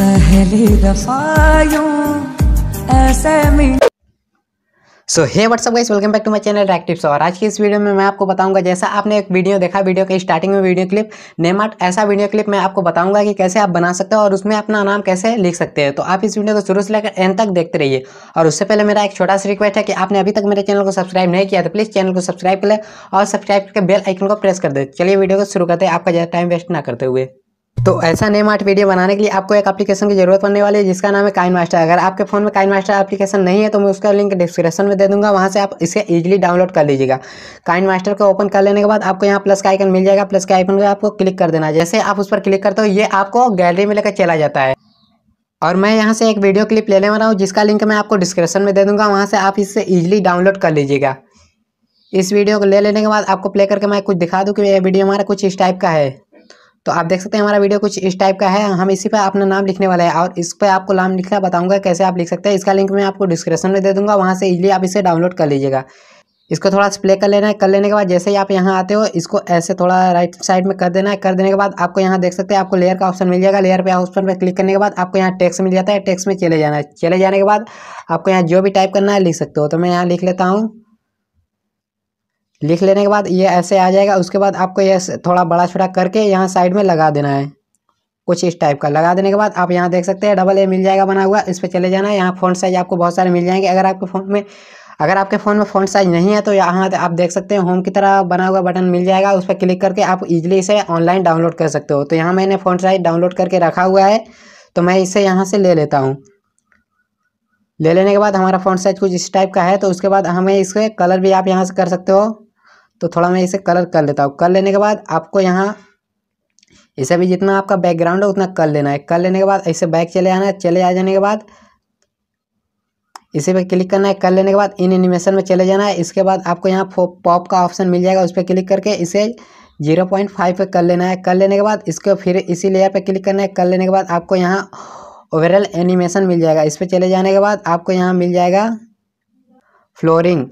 पहली ऐसे so hey what's up guys welcome back to my channel tips और आज की इस वीडियो में मैं आपको बताऊंगा जैसा आपने एक वीडियो देखा वीडियो के स्टार्टिंग में वीडियो क्लिप नेमार्ट ऐसा वीडियो क्लिप मैं आपको बताऊंगा कि कैसे आप बना सकते हो और उसमें अपना नाम कैसे लिख सकते हैं तो आप इस वीडियो को शुरू से लेकर एंड तक देखते रहिए और उससे पहले मेरा एक छोटा सा रिक्वेस्ट है कि आपने अभी तक मेरे चैनल को सब्सक्राइब नहीं किया तो प्लीज़ चैनल को सब्सक्राइब कर ले और सब्सक्राइब करके बेल आइकन को प्रेस कर दे चलिए वीडियो को शुरू करते हैं आपका ज़्यादा टाइम वेस्ट ना करते हुए तो ऐसा नेम आर्ट वीडियो बनाने के लिए आपको एक एप्लीकेशन की जरूरत पड़ने वाली है जिसका नाम है काइन मास्टर अगर आपके फोन में काइन मास्टर एप्लीकेशन नहीं है तो मैं उसका लिंक डिस्क्रिप्शन में दे दूंगा वहां से आप इसे इजीली डाउनलोड कर लीजिएगा काइन मास्टर को ओपन कर लेने के बाद आपको यहाँ प्लस का आइकन मिल जाएगा प्लस के आइकन में आपको क्लिक कर देना जैसे आप उस पर क्लिक करते हो ये आपको गैलरी में लेकर चला जाता है और मैं यहाँ से एक वीडियो क्लिप लेने वाला हूँ जिसका लिंक मैं आपको डिस्क्रिप्शन में दे दूंगा वहाँ से आप इसे ईजिली डाउनलोड कर लीजिएगा इस वीडियो को ले लेने के बाद आपको प्ले करके मैं कुछ दिखा दूँ कि यह वीडियो हमारा कुछ इस टाइप का है तो आप देख सकते हैं हमारा वीडियो कुछ इस टाइप का है हम इसी पर अपना नाम लिखने वाला है और इस पर आपको नाम लिखना बताऊंगा कैसे आप लिख सकते हैं इसका लिंक मैं आपको डिस्क्रिप्शन में दे दूंगा वहाँ से इजिली आप इसे डाउनलोड कर लीजिएगा इसको थोड़ा स्प्ले कर लेना है कर लेने के बाद जैसे ही आप यहाँ आते हो इसको ऐसे थोड़ा राइट साइड में कर देना है कर देने के बाद आपको यहाँ देख सकते हैं आपको लेयर का ऑप्शन मिल जाएगा लेयर पे ऑप्शन पर क्लिक करने के बाद आपको यहाँ टेक्स्ट मिल जाता है टेक्स्ट में चले जाना है चले जाने के बाद आपको यहाँ जो भी टाइप करना है लिख सकते हो तो मैं यहाँ लिख लेता हूँ लिख लेने के बाद ये ऐसे आ जाएगा उसके बाद आपको ये थोड़ा बड़ा छोटा करके यहाँ साइड में लगा देना है कुछ इस टाइप का लगा देने के बाद आप यहाँ देख सकते हैं डबल ए मिल जाएगा बना हुआ इस पर चले जाना है यहाँ फ़ोन साइज आपको बहुत सारे मिल जाएंगे अगर आपके फ़ोन में अगर आपके फ़ोन में फ़ोन साइज नहीं है तो यहाँ आप देख सकते हैं होम की तरह बना हुआ बटन मिल जाएगा उस पर क्लिक करके आप इजीली इसे ऑनलाइन डाउनलोड कर सकते हो तो यहाँ मैंने फ़ोन साइज डाउनलोड करके रखा हुआ है तो मैं इसे यहाँ से ले लेता हूँ ले लेने के बाद हमारा फ़ोन साइज कुछ इस टाइप का है तो उसके बाद हमें इसके कलर भी आप यहाँ से कर सकते हो तो थोड़ा मैं इसे कलर कर लेता हूँ कर लेने के बाद आपको यहाँ इसे भी जितना आपका बैकग्राउंड है उतना कर लेना है कर लेने के बाद ऐसे बैक चले आना है चले आ जाने के बाद इसी पे क्लिक करना है कर लेने के बाद इन एनिमेशन में चले जाना है इसके बाद आपको यहाँ पॉप का ऑप्शन मिल जाएगा उस पर क्लिक करके इसे जीरो पॉइंट फाइव पर कर लेना है कर लेने के बाद इसको फिर इसी लेयर पर क्लिक करना है कर लेने के बाद आपको यहाँ ओवरऑल एनिमेशन मिल जाएगा इस पर चले जाने के बाद आपको यहाँ मिल जाएगा फ्लोरिंग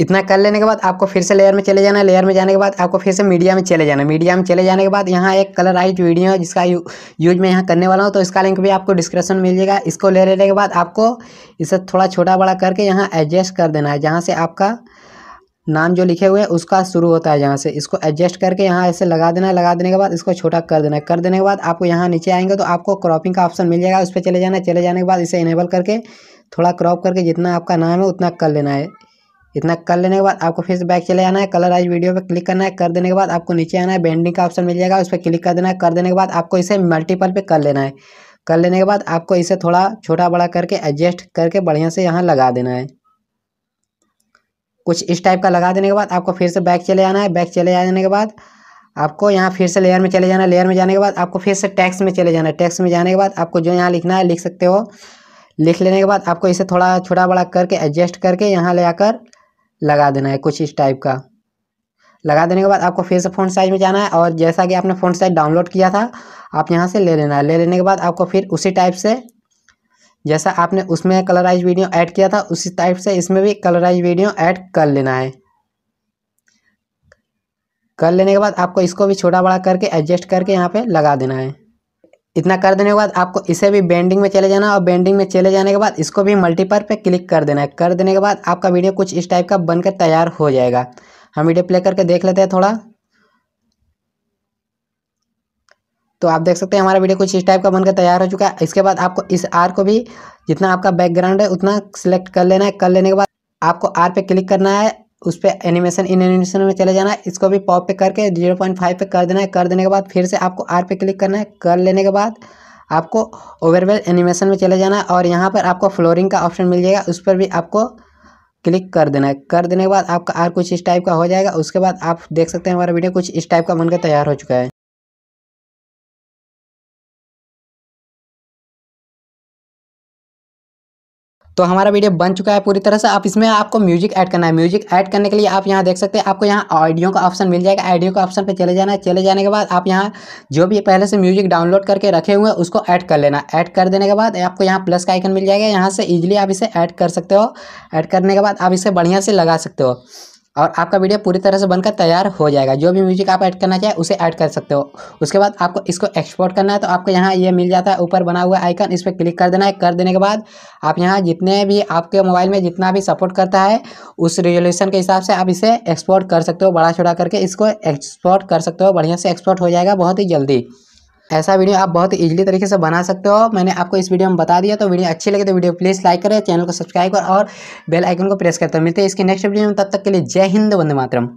इतना कर लेने के बाद आपको फिर से लेयर में चले जाना है लेयर में जाने के बाद आपको फिर से मीडिया में चले जाना है मीडिया में चले जाने के बाद यहाँ एक कलराइज वीडियो है जिसका यू, यूज मैं यहाँ करने वाला हूँ तो इसका लिंक भी आपको डिस्क्रिप्शन मिल जाएगा इसको ले लेने के बाद आपको इसे थोड़ा छोटा बड़ा करके यहाँ एडजस्ट कर देना है जहाँ से आपका नाम जो लिखे हुए हैं उसका शुरू होता है जहाँ से इसको एडजस्ट करके यहाँ ऐसे लगा देना है लगा देने के बाद इसको छोटा कर देना है कर देने के बाद आपको यहाँ नीचे आएंगे तो आपको क्रॉपिंग का ऑप्शन मिल जाएगा उस पर चले जाना है चले जाने के बाद इसे इनेबल करके थोड़ा क्रॉप करके जितना आपका नाम है उतना कर लेना है इतना कर लेने के बाद आपको फिर से बैक चले आना है कलराइज वीडियो पे क्लिक करना है कर देने के बाद आपको नीचे आना है बैंडिंग का ऑप्शन मिल जाएगा उस पर क्लिक कर देना है कर देने के बाद आपको इसे मल्टीपल पे कर लेना है कर लेने के बाद आपको इसे थोड़ा छोटा बड़ा करके एडजस्ट करके बढ़िया से यहाँ लगा देना है कुछ इस टाइप का लगा देने के बाद आपको फिर से बैक चले आना है बैक चले जाने के बाद आपको यहाँ फिर से लेयर में चले जाना है लेयर में जाने के बाद आपको फिर से टैक्स में चले जाना है टैक्स में जाने के बाद आपको जो यहाँ लिखना है लिख सकते हो लिख लेने के बाद आपको इसे थोड़ा छोटा बड़ा करके एडजस्ट करके यहाँ ले आकर लगा देना है कुछ इस टाइप का लगा देने के बाद आपको फिर से फ़ोन साइज में जाना है और जैसा कि आपने फ़ोन साइज डाउनलोड किया था आप यहाँ से ले लेना है ले लेने के बाद आपको फिर उसी टाइप से जैसा आपने उसमें कलराइज वीडियो ऐड किया था उसी टाइप से इसमें भी कलराइज वीडियो ऐड कर लेना है कर लेने के बाद आपको इसको भी छोटा बड़ा करके एडजस्ट करके यहाँ पे लगा देना है इतना कर देने के बाद आपको इसे भी बेंडिंग में चले जाना और बेंडिंग में चले जाने के बाद इसको भी मल्टीपर पे क्लिक कर देना है कर देने के बाद आपका वीडियो कुछ इस टाइप का बनकर तैयार हो जाएगा हम वीडियो प्ले करके देख लेते हैं थोड़ा तो आप देख सकते हैं हमारा वीडियो कुछ इस टाइप का बनकर तैयार हो चुका है इसके बाद आपको इस आर को भी जितना आपका बैकग्राउंड है उतना सिलेक्ट कर लेना है कर लेने के बाद आपको आर पे क्लिक करना है उस पर एनिमेशन इन एनिमेशन में चले जाना है इसको भी पॉप पे करके जीरो पॉइंट फाइव पर कर देना है कर देने के बाद फिर से आपको आर पे क्लिक करना है कर लेने के बाद आपको ओवरवेल एनिमेशन में चले जाना है और यहाँ पर आपको फ्लोरिंग का ऑप्शन मिल जाएगा उस पर भी आपको क्लिक कर देना है कर देने के बाद आपका आर कुछ इस टाइप का हो जाएगा उसके बाद आप देख सकते हैं हमारा वीडियो कुछ इस टाइप का बनकर तैयार हो चुका है तो हमारा वीडियो बन चुका है पूरी तरह से आप इसमें आपको म्यूजिक ऐड करना है म्यूजिक ऐड करने के लिए आप यहाँ देख सकते हैं आपको यहाँ ऑडियो का ऑप्शन मिल जाएगा ऑडियो का ऑप्शन पे चले जाना है चले जाने के बाद आप यहाँ जो भी पहले से म्यूजिक डाउनलोड करके रखे हुए हैं उसको ऐड कर लेना ऐड कर देने के बाद आपको यहाँ प्लस का आइकन मिल जाएगा यहाँ से ईजिली आप इसे ऐड कर सकते हो ऐड करने के बाद आप इसे बढ़िया से लगा सकते हो और आपका वीडियो पूरी तरह से बनकर तैयार हो जाएगा जो भी म्यूजिक आप ऐड करना चाहे उसे ऐड कर सकते हो उसके बाद आपको इसको एक्सपोर्ट करना है तो आपको यहाँ ये मिल जाता है ऊपर बना हुआ आइकन इस पर क्लिक कर देना है कर देने के बाद आप यहाँ जितने भी आपके मोबाइल में जितना भी सपोर्ट करता है उस रेजोल्यूशन के हिसाब से आप इसे एक्सपोर्ट कर सकते हो बड़ा छोड़ा करके इसको एक्सपोर्ट कर सकते हो बढ़िया से एक्सपोर्ट हो जाएगा बहुत ही जल्दी ऐसा वीडियो आप बहुत इजीली तरीके से बना सकते हो मैंने आपको इस वीडियो में बता दिया तो वीडियो अच्छी लगे तो वीडियो प्लीज़ लाइक करें चैनल को सब्सक्राइब करें और बेल आइकन को प्रेस करते हैं मिलते हैं इसके नेक्स्ट वीडियो में तब तक के लिए जय हिंद वंदे मातरम